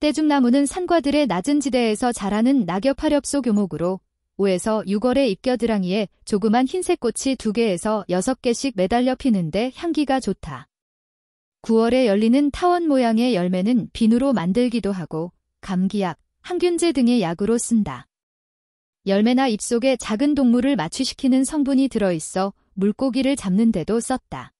대중나무는 산과들의 낮은 지대에서 자라는 낙엽 화렵소 교목으로 5에서 6월에 입겨드랑이에 조그만 흰색 꽃이 2개에서 6개씩 매달려 피는데 향기가 좋다. 9월에 열리는 타원 모양의 열매는 비누로 만들기도 하고 감기약, 항균제 등의 약으로 쓴다. 열매나 잎속에 작은 동물을 마취시키는 성분이 들어있어 물고기를 잡는데도 썼다.